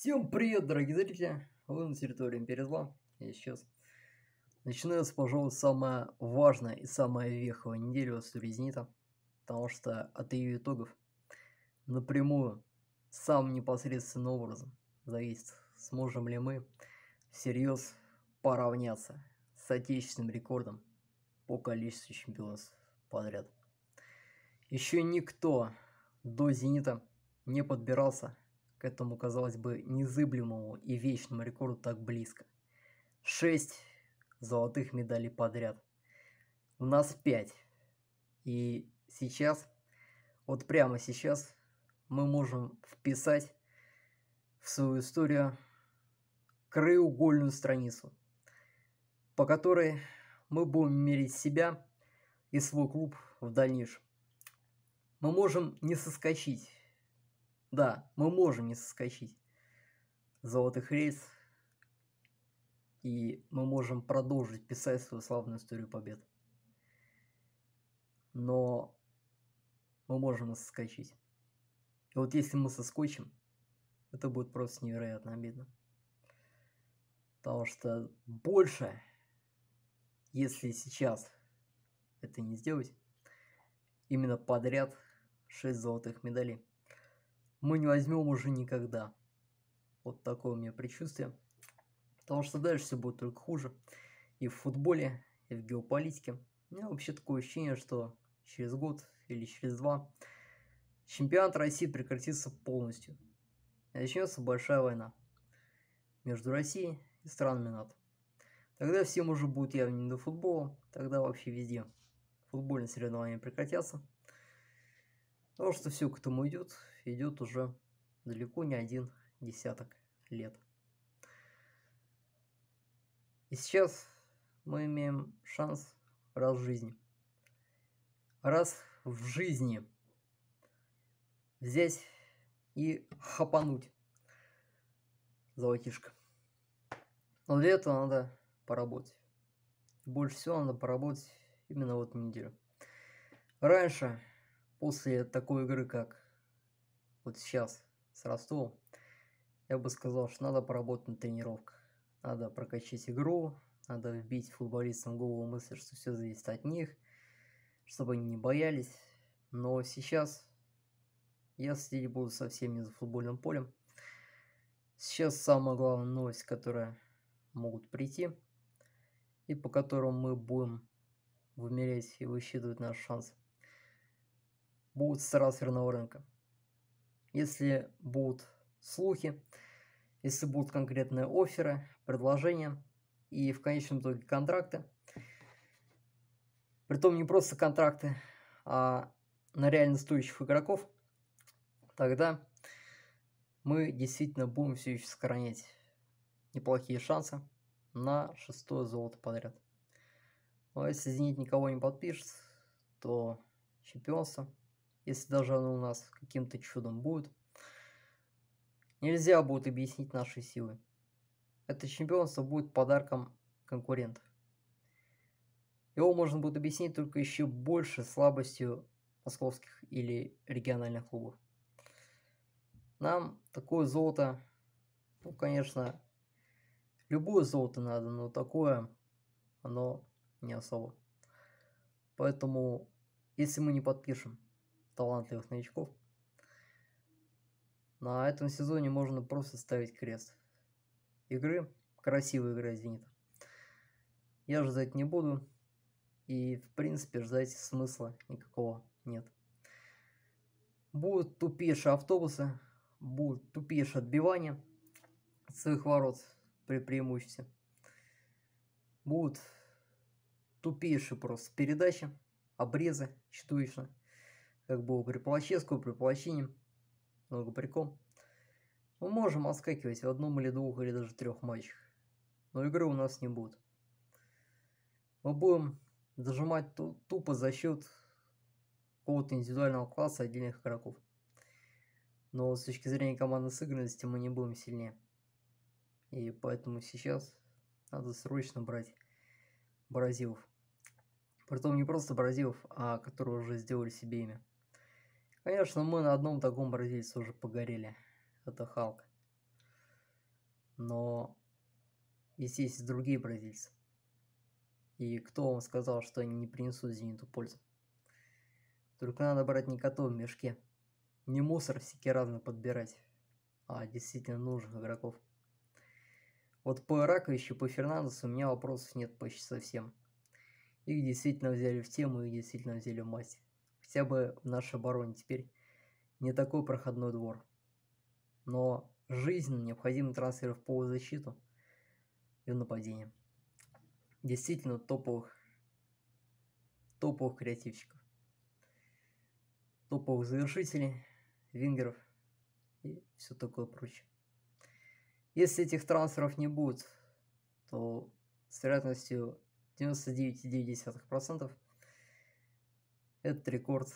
Всем привет, дорогие зрители! Вы на территории Империи Зла. Я сейчас начинается, пожалуй, самая важная и самая веховая неделя в истории Зенита. Потому что от ее итогов напрямую, самым непосредственным образом, зависит, сможем ли мы всерьез поравняться с отечественным рекордом по количеству чемпионов подряд. Еще никто до «Зенита» не подбирался к этому, казалось бы, незыблемому и вечному рекорду так близко. Шесть золотых медалей подряд. У нас пять. И сейчас, вот прямо сейчас, мы можем вписать в свою историю краеугольную страницу, по которой мы будем мерить себя и свой клуб в дальнейшем. Мы можем не соскочить да, мы можем не соскочить золотых рельс, и мы можем продолжить писать свою славную историю побед. Но мы можем соскочить. И вот если мы соскочим, это будет просто невероятно обидно. Потому что больше, если сейчас это не сделать, именно подряд 6 золотых медалей мы не возьмем уже никогда. Вот такое у меня предчувствие. Потому что дальше все будет только хуже. И в футболе, и в геополитике. У меня вообще такое ощущение, что через год или через два чемпионат России прекратится полностью. И начнется большая война между Россией и странами НАТО. Тогда всем уже будет явно не до футбола, тогда вообще везде футбольные соревнования прекратятся. Потому что все к этому идет, идет уже далеко не один десяток лет. И сейчас мы имеем шанс раз в жизни. Раз в жизни взять и хапануть золотишко. Но для этого надо поработать. Больше всего надо поработать именно вот неделю. Раньше после такой игры, как вот сейчас с Ростовом, я бы сказал, что надо поработать на тренировках. Надо прокачать игру, надо вбить футболистам голову мысль, что все зависит от них, чтобы они не боялись. Но сейчас я следить буду совсем не за футбольным полем. Сейчас самая главная новость, которая могут прийти, и по которым мы будем вымерять и высчитывать наши шансы будут с трансферного рынка. Если будут слухи, если будут конкретные оферы, предложения и в конечном итоге контракты. Притом не просто контракты, а на реально стоящих игроков, тогда мы действительно будем все еще сохранять неплохие шансы на шестое золото подряд. Но ну, а если «Зенит» никого не подпишет, то чемпионство если даже оно у нас каким-то чудом будет, нельзя будет объяснить наши силы. Это чемпионство будет подарком конкурентов. Его можно будет объяснить только еще больше слабостью московских или региональных клубов. Нам такое золото, ну, конечно, любое золото надо, но такое, оно не особо. Поэтому, если мы не подпишем талантливых новичков. На этом сезоне можно просто ставить крест. Игры, красивая игра Зенита. Я ждать не буду, и в принципе ждать смысла никакого нет. Будут тупейшие автобусы, будут тупейшие отбивания своих ворот при преимуществе. Будут тупейшие просто передачи, обрезы чудовищно как было при плаще, при плащине, много приком. Мы можем отскакивать в одном или двух, или даже трех матчах. Но игры у нас не будет. Мы будем дожимать тупо за счет какого-то индивидуального класса отдельных игроков. Но с точки зрения командной сыгранности мы не будем сильнее. И поэтому сейчас надо срочно брать Бразилов. Притом не просто Бразилов, а которые уже сделали себе имя. Конечно, мы на одном таком бразильце уже погорели. Это Халк. Но здесь есть и другие бразильцы. И кто вам сказал, что они не принесут Зениту пользу? Только надо брать не кота в мешке. Не мусор всякий разный подбирать. А действительно нужных игроков. Вот по Раковищу, по Фернандесу у меня вопросов нет почти совсем. Их действительно взяли в тему, их действительно взяли в масть хотя бы в нашей обороне теперь не такой проходной двор. Но жизненно необходимы трансферы в полузащиту и в нападение. Действительно топовых, топовых креативщиков, топовых завершителей, вингеров и все такое прочее. Если этих трансферов не будет, то с вероятностью 99,9% этот рекорд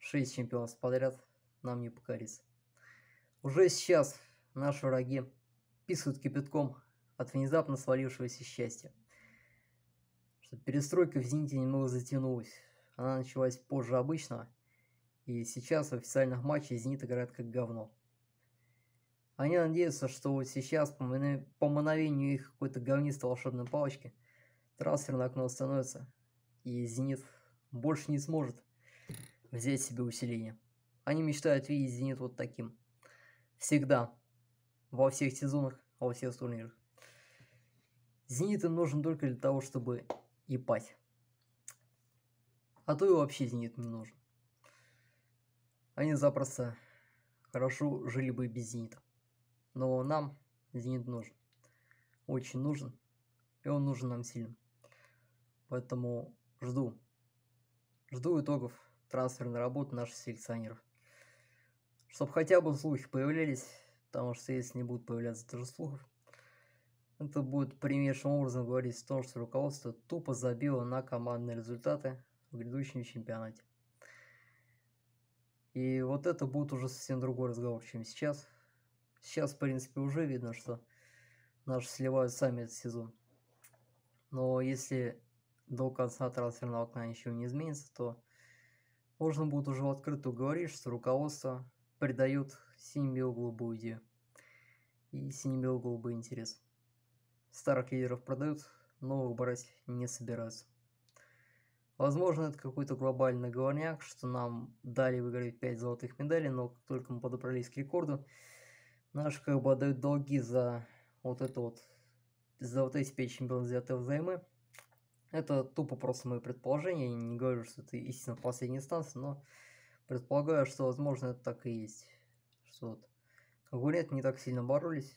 6 чемпионов подряд нам не покорится. Уже сейчас наши враги писают кипятком от внезапно свалившегося счастья. Что перестройка в «Зените» немного затянулась. Она началась позже обычного, и сейчас в официальных матчах «Зенит» играет как говно. Они надеются, что вот сейчас, по, мановению их какой-то говнистой волшебной палочки, на окно становится, и «Зенит» больше не сможет взять себе усиление. Они мечтают видеть «Зенит» вот таким. Всегда. Во всех сезонах, во всех турнирах. «Зенит» им нужен только для того, чтобы епать. А то и вообще «Зенит» не нужен. Они запросто хорошо жили бы без «Зенита». Но нам «Зенит» нужен. Очень нужен. И он нужен нам сильным. Поэтому жду Жду итогов трансферной работы наших селекционеров. Чтобы хотя бы слухи появлялись, потому что если не будут появляться даже слухов, это будет прямейшим образом говорить о том, что руководство тупо забило на командные результаты в грядущем чемпионате. И вот это будет уже совсем другой разговор, чем сейчас. Сейчас, в принципе, уже видно, что наши сливают сами этот сезон. Но если до конца трансферного окна ничего не изменится, то можно будет уже открыто говорить, что руководство придает синебело-голубую идею и синебело-голубой интерес. Старых лидеров продают, новых брать не собираются. Возможно, это какой-то глобальный говорняк, что нам дали выиграть 5 золотых медалей, но как только мы подобрались к рекорду, наши как бы отдают долги за вот это вот, за вот эти 5 чемпионов взятые взаймы. Это тупо просто мои предположения, я не говорю, что это истина в последней инстанции, но предполагаю, что, возможно, это так и есть. Что вот конкуренты не так сильно боролись,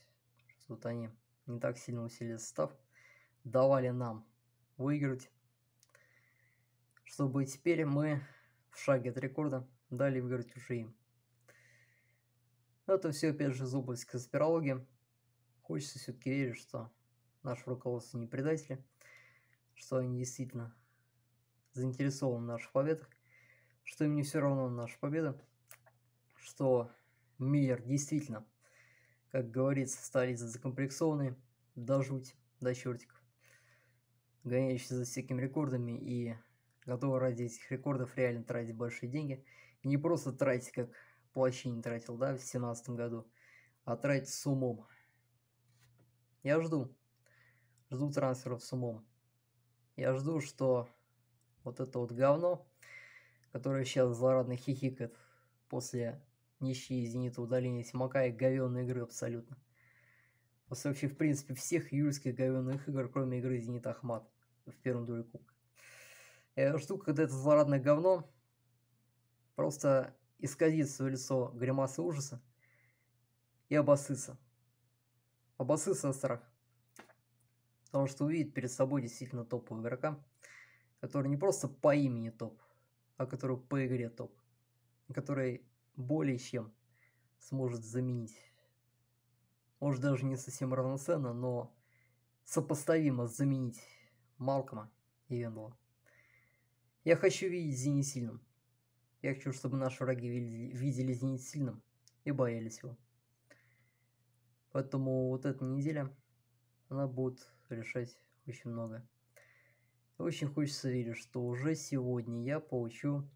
что вот они не так сильно усилили состав, давали нам выиграть, чтобы теперь мы в шаге от рекорда дали выиграть уже им. Это все, опять же, зубы области Хочется все-таки верить, что наши руководство не предатели – что они действительно заинтересованы в наших победах, что им не все равно на наши победы, что мир действительно, как говорится, столица закомплексованной, до жуть, до чертиков, гоняющий за всякими рекордами и готовы ради этих рекордов реально тратить большие деньги. И не просто тратить, как Плащин тратил, да, в семнадцатом году, а тратить с умом. Я жду. Жду трансферов с умом. Я жду, что вот это вот говно, которое сейчас злорадно хихикает после ничьи «Зенита» удаления Тимака и говенной игры абсолютно. После вообще, в принципе, всех июльских говенных игр, кроме игры Зенита Ахмат» в первом дуре кубка. Я жду, когда это злорадное говно просто исказит свое лицо гримасы ужаса и обоссыться. Обоссыться на страх. Потому что увидит перед собой действительно топового игрока, который не просто по имени топ, а который по игре топ. Который более чем сможет заменить. Может даже не совсем равноценно, но сопоставимо заменить Малкома и Вендла. Я хочу видеть Зенит сильным. Я хочу, чтобы наши враги видели Зенит сильным и боялись его. Поэтому вот эта неделя, она будет решать очень много. Очень хочется верить, что уже сегодня я получу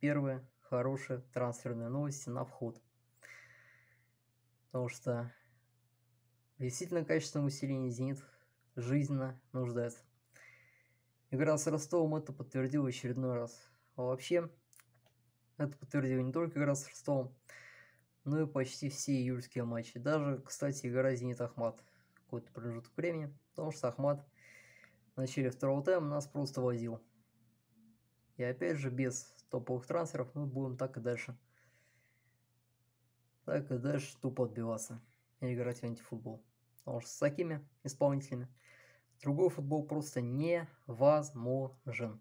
первые хорошие трансферные новости на вход. Потому что действительно качественное усиление «Зенит» жизненно нуждается. Игра с Ростовом это подтвердил в очередной раз. А вообще, это подтвердил не только игра с Ростовом, но и почти все июльские матчи. Даже, кстати, игра «Зенит-Ахмат» какой-то промежуток времени, потому что Ахмат в начале второго тайма нас просто возил. И опять же, без топовых трансферов мы будем так и дальше. Так и дальше тупо отбиваться и играть в антифутбол. Потому что с такими исполнителями другой футбол просто невозможен.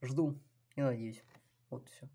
Жду и надеюсь. Вот все.